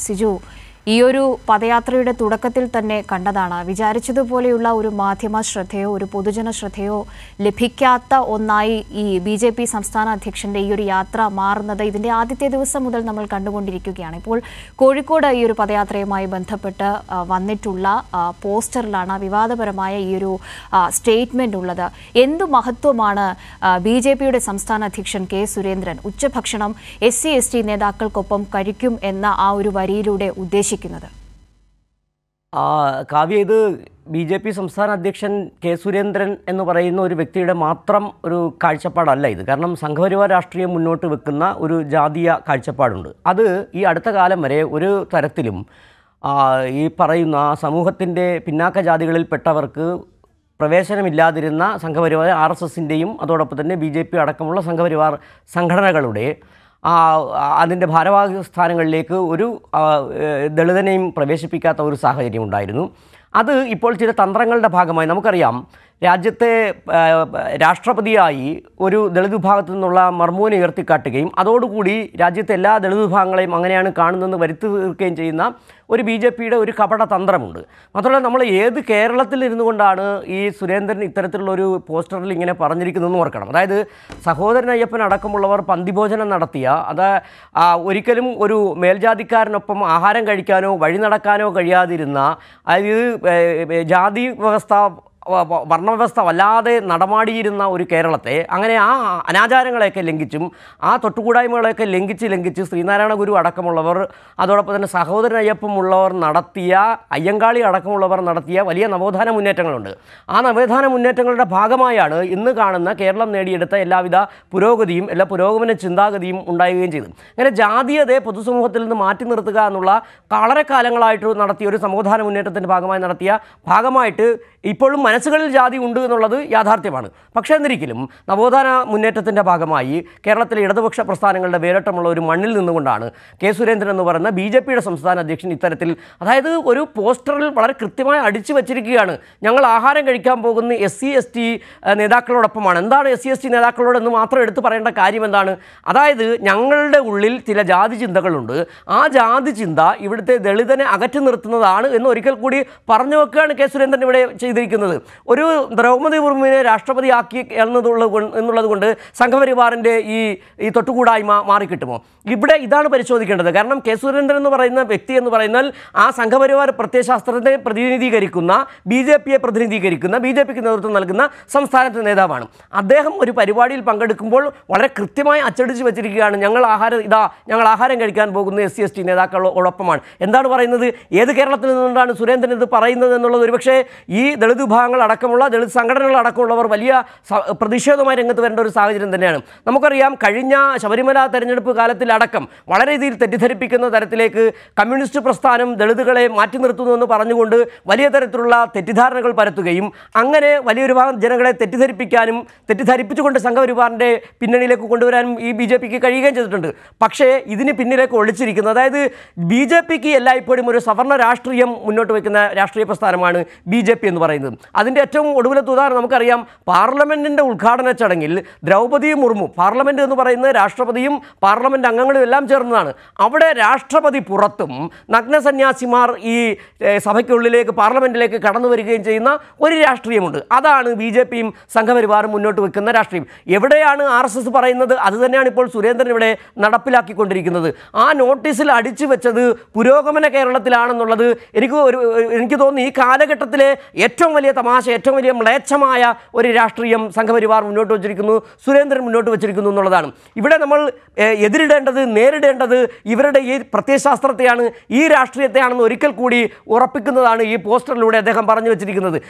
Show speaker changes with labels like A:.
A: से जो ഈ ഒരു പദയാത്രയുടെ തുടക്കത്തിൽ തന്നെ കണ്ടതാണ് വിചാരിച്ചതുപോലെയുള്ള ഒരു മാധ്യമ ശ്രദ്ധയോ ഒരു പൊതുജന ശ്രദ്ധയോ ലഭിക്കാത്ത ഒന്നായി ഈ ബി ജെ പി സംസ്ഥാന അധ്യക്ഷൻ്റെ ഈ ഒരു യാത്ര മാറുന്നത് ഇതിൻ്റെ ആദ്യത്തെ ദിവസം മുതൽ നമ്മൾ കണ്ടുകൊണ്ടിരിക്കുകയാണ് ഇപ്പോൾ കോഴിക്കോട് ഈ ഒരു പദയാത്രയുമായി ബന്ധപ്പെട്ട് വന്നിട്ടുള്ള പോസ്റ്ററിലാണ് വിവാദപരമായ ഈ ഒരു സ്റ്റേറ്റ്മെൻ്റ് ഉള്ളത് എന്തു മഹത്വമാണ് ബി ജെ പിയുടെ സംസ്ഥാന അധ്യക്ഷൻ കെ സുരേന്ദ്രൻ ഉച്ചഭക്ഷണം എസ് സി എസ് ടി നേതാക്കൾക്കൊപ്പം കഴിക്കും എന്ന ആ ഒരു വരിയിലൂടെ ഉദ്ദേശിച്ചത് പ്രതീക്ഷിക്കുന്നത്
B: കാവ്യ ഇത് ബി ജെ പി സംസ്ഥാന അധ്യക്ഷൻ കെ സുരേന്ദ്രൻ എന്ന് പറയുന്ന ഒരു വ്യക്തിയുടെ മാത്രം ഒരു കാഴ്ചപ്പാടല്ല ഇത് കാരണം സംഘപരിവാർ രാഷ്ട്രീയം മുന്നോട്ട് വെക്കുന്ന ഒരു ജാതീയ കാഴ്ചപ്പാടുണ്ട് അത് ഈ അടുത്ത കാലം വരെ ഒരു തരത്തിലും ഈ പറയുന്ന സമൂഹത്തിൻ്റെ പിന്നാക്ക ജാതികളിൽപ്പെട്ടവർക്ക് പ്രവേശനമില്ലാതിരുന്ന സംഘപരിവാർ ആർ എസ് എസിൻ്റെയും അതോടൊപ്പം തന്നെ ബി ജെ പി അടക്കമുള്ള സംഘപരിവാർ സംഘടനകളുടെ അതിൻ്റെ ഭാരവാഹി സ്ഥാനങ്ങളിലേക്ക് ഒരു ദളിതനെയും പ്രവേശിപ്പിക്കാത്ത ഒരു സാഹചര്യം ഉണ്ടായിരുന്നു അത് ഇപ്പോൾ ചില തന്ത്രങ്ങളുടെ ഭാഗമായി നമുക്കറിയാം രാജ്യത്തെ രാഷ്ട്രപതിയായി ഒരു ദളിത് വിഭാഗത്തു നിന്നുള്ള മർമ്മൂനെ ഉയർത്തിക്കാട്ടുകയും അതോടുകൂടി രാജ്യത്തെ എല്ലാ ദളിത് വിഭാഗങ്ങളെയും അങ്ങനെയാണ് കാണുന്നതെന്ന് വരുത്തി തീർക്കുകയും ചെയ്യുന്ന ഒരു ബി ജെ പിയുടെ ഒരു കപട തന്ത്രമുണ്ട് മാത്രമല്ല നമ്മൾ ഏത് കേരളത്തിൽ ഇരുന്നു കൊണ്ടാണ് ഈ സുരേന്ദ്രൻ ഇത്തരത്തിലുള്ള ഒരു പോസ്റ്ററിൽ ഇങ്ങനെ പറഞ്ഞിരിക്കുന്നതെന്ന് ഓർക്കണം അതായത് സഹോദരൻ അയ്യപ്പൻ അടക്കമുള്ളവർ പന്തിഭോജനം നടത്തിയ അത് ഒരിക്കലും ഒരു മേൽജാതിക്കാരനൊപ്പം ആഹാരം കഴിക്കാനോ വഴി നടക്കാനോ കഴിയാതിരുന്ന അതായത് ജാതി വ്യവസ്ഥ വർണ്ണവ്യവസ്ഥ വല്ലാതെ നടമാടിയിരുന്ന ഒരു കേരളത്തെ അങ്ങനെ ആ അനാചാരങ്ങളെയൊക്കെ ലംഘിച്ചും ആ തൊട്ടുകൂടായ്മകളെയൊക്കെ ലംഘിച്ച് ലംഘിച്ച് ശ്രീനാരായണ ഗുരു അടക്കമുള്ളവർ അതോടൊപ്പം തന്നെ സഹോദരൻ അയ്യപ്പമുള്ളവർ നടത്തിയ അയ്യങ്കാളി അടക്കമുള്ളവർ നടത്തിയ വലിയ നവോത്ഥാന മുന്നേറ്റങ്ങളുണ്ട് ആ നവോത്ഥാന മുന്നേറ്റങ്ങളുടെ ഭാഗമായാണ് ഇന്ന് കാണുന്ന കേരളം നേടിയെടുത്ത എല്ലാവിധ പുരോഗതിയും എല്ലാ പുരോഗമന ചിന്താഗതിയും ഉണ്ടാകുകയും ചെയ്തു അങ്ങനെ ജാതീയതയെ പൊതുസമൂഹത്തിൽ നിന്ന് മാറ്റി നിർത്തുക എന്നുള്ള വളരെ കാലങ്ങളായിട്ട് നടത്തിയ ഒരു സമൂഹാന മുന്നേറ്റത്തിൻ്റെ ഭാഗമായി നടത്തിയ ഭാഗമായിട്ട് ഇപ്പോഴും മനസ്സിൽ മനസ്സുകളിൽ ജാതി ഉണ്ട് എന്നുള്ളത് യാഥാർത്ഥ്യമാണ് പക്ഷേ എന്നിരിക്കലും നവോത്ഥാന മുന്നേറ്റത്തിൻ്റെ ഭാഗമായി കേരളത്തിലെ ഇടതുപക്ഷ പ്രസ്ഥാനങ്ങളുടെ വേരോട്ടമുള്ള ഒരു മണ്ണിൽ നിന്നുകൊണ്ടാണ് കെ സുരേന്ദ്രൻ എന്ന് പറയുന്ന ബി ജെ പിയുടെ സംസ്ഥാന അധ്യക്ഷൻ ഇത്തരത്തിൽ അതായത് ഒരു പോസ്റ്ററിൽ വളരെ കൃത്യമായി അടിച്ചു വച്ചിരിക്കുകയാണ് ഞങ്ങൾ ആഹാരം കഴിക്കാൻ പോകുന്ന എസ് സി എസ് ടി നേതാക്കളോടൊപ്പമാണ് എന്താണ് എസ് സി എസ് ടി നേതാക്കളോടെന്ന് മാത്രം എടുത്തു പറയേണ്ട കാര്യം എന്താണ് അതായത് ഞങ്ങളുടെ ഉള്ളിൽ ചില ജാതി ചിന്തകളുണ്ട് ആ ജാതി ചിന്ത ഇവിടുത്തെ ദളിതനെ അകറ്റി നിർത്തുന്നതാണ് എന്ന് ഒരിക്കൽ കൂടി പറഞ്ഞു വെക്കുകയാണ് കെ സുരേന്ദ്രൻ ഇവിടെ ചെയ്തിരിക്കുന്നത് ഒരു ദ്രൗപദി മുർമുവിനെ രാഷ്ട്രപതിയാക്കി എന്നതുള്ള എന്നുള്ളത് കൊണ്ട് സംഘപരിവാറിൻ്റെ ഈ ഈ തൊട്ടുകൂടായ്മ മാറിക്കിട്ടുമോ ഇവിടെ ഇതാണ് പരിശോധിക്കേണ്ടത് കാരണം കെ സുരേന്ദ്രൻ എന്ന് പറയുന്ന വ്യക്തി എന്ന് പറയുന്നാൽ ആ സംഘപരിവാർ പ്രത്യയശാസ്ത്രത്തെ പ്രതിനിധീകരിക്കുന്ന ബി ജെ പിയെ പ്രതിനിധീകരിക്കുന്ന ബി ജെ പിക്ക് നേതൃത്വം നൽകുന്ന സംസ്ഥാനത്തെ നേതാവാണ് അദ്ദേഹം ഒരു പരിപാടിയിൽ പങ്കെടുക്കുമ്പോൾ വളരെ കൃത്യമായി അച്ചടിച്ച് വെച്ചിരിക്കുകയാണ് ഞങ്ങൾ ആഹാരം ഇതാ ഞങ്ങൾ ആഹാരം കഴിക്കാൻ പോകുന്ന എസ് സി എസ് ടി നേതാക്കളോടൊപ്പമാണ് എന്താണ് പറയുന്നത് ഏത് കേരളത്തിൽ നിന്നുകൊണ്ടാണ് സുരേന്ദ്രൻ ഇത് പറയുന്നത് എന്നുള്ളത് ഒരുപക്ഷേ ഈ ദളിത് വിഭാഗം സംഘങ്ങൾ അടക്കമുള്ള ദളിത് സംഘടനകൾ അടക്കമുള്ളവർ വലിയ പ്രതിഷേധവുമായി രംഗത്ത് വരേണ്ട ഒരു സാഹചര്യം തന്നെയാണ് നമുക്കറിയാം കഴിഞ്ഞ ശബരിമല തെരഞ്ഞെടുപ്പ് കാലത്തിലടക്കം വളരെ രീതിയിൽ തെറ്റിദ്ധരിപ്പിക്കുന്ന തരത്തിലേക്ക് കമ്മ്യൂണിസ്റ്റ് പ്രസ്ഥാനം ദളിതുകളെ മാറ്റി നിർത്തുന്നുവെന്ന് പറഞ്ഞുകൊണ്ട് വലിയ തരത്തിലുള്ള തെറ്റിദ്ധാരണകൾ പരത്തുകയും അങ്ങനെ വലിയൊരു ഭാഗം ജനങ്ങളെ തെറ്റിദ്ധരിപ്പിക്കാനും തെറ്റിദ്ധരിപ്പിച്ചുകൊണ്ട് സംഘപരിവാറിൻ്റെ പിന്നണിയിലേക്ക് കൊണ്ടുവരാനും ഈ ബി ജെ പിക്ക് കഴിയുകയും ചെയ്തിട്ടുണ്ട് പക്ഷേ ഇതിന് പിന്നിലേക്ക് ഒളിച്ചിരിക്കുന്നത് അതായത് ബി ജെ പിക്ക് എല്ലായ്പ്പോഴും ഒരു സവർണ രാഷ്ട്രീയം മുന്നോട്ട് വയ്ക്കുന്ന രാഷ്ട്രീയ പ്രസ്ഥാനമാണ് ബി ജെ പി എന്ന് പറയുന്നത് അതിൻ്റെ ഏറ്റവും ഒടുവിലത്തെ ഉദാഹരണം നമുക്കറിയാം പാർലമെൻറ്റിൻ്റെ ഉദ്ഘാടന ചടങ്ങിൽ ദ്രൗപദി മുർമു പാർലമെൻറ്റ് എന്ന് പറയുന്നത് രാഷ്ട്രപതിയും പാർലമെൻറ്റ് അംഗങ്ങളും എല്ലാം ചേർന്നതാണ് അവിടെ രാഷ്ട്രപതി പുറത്തും നഗ്നസന്യാസിമാർ ഈ സഭയ്ക്കുള്ളിലേക്ക് പാർലമെൻറ്റിലേക്ക് കടന്നു വരികയും ചെയ്യുന്ന ഒരു രാഷ്ട്രീയമുണ്ട് അതാണ് ബി ജെ പിയും സംഘപരിവാറും മുന്നോട്ട് വെക്കുന്ന രാഷ്ട്രീയം എവിടെയാണ് ആർ എസ് എസ് പറയുന്നത് അത് തന്നെയാണ് ഇപ്പോൾ സുരേന്ദ്രൻ ഇവിടെ നടപ്പിലാക്കിക്കൊണ്ടിരിക്കുന്നത് ആ നോട്ടീസിൽ അടിച്ചു വെച്ചത് പുരോഗമന കേരളത്തിലാണെന്നുള്ളത് എനിക്ക് ഒരു എനിക്ക് തോന്നുന്നു ഈ കാലഘട്ടത്തിലെ ഏറ്റവും വലിയ തമാ തമാശ ഏറ്റവും വലിയ മ്ലേച്ഛമായ ഒരു രാഷ്ട്രീയം സംഘപരിവാർ മുന്നോട്ട് വച്ചിരിക്കുന്നു സുരേന്ദ്രൻ മുന്നോട്ട് വച്ചിരിക്കുന്നു എന്നുള്ളതാണ് ഇവിടെ നമ്മൾ എതിരിടേണ്ടത് നേരിടേണ്ടത് ഇവരുടെ ഈ പ്രത്യയശാസ്ത്രത്തെയാണ് ഈ രാഷ്ട്രീയത്തെയാണെന്ന് ഒരിക്കൽ കൂടി ഉറപ്പിക്കുന്നതാണ് ഈ പോസ്റ്ററിലൂടെ അദ്ദേഹം പറഞ്ഞു വച്ചിരിക്കുന്നത്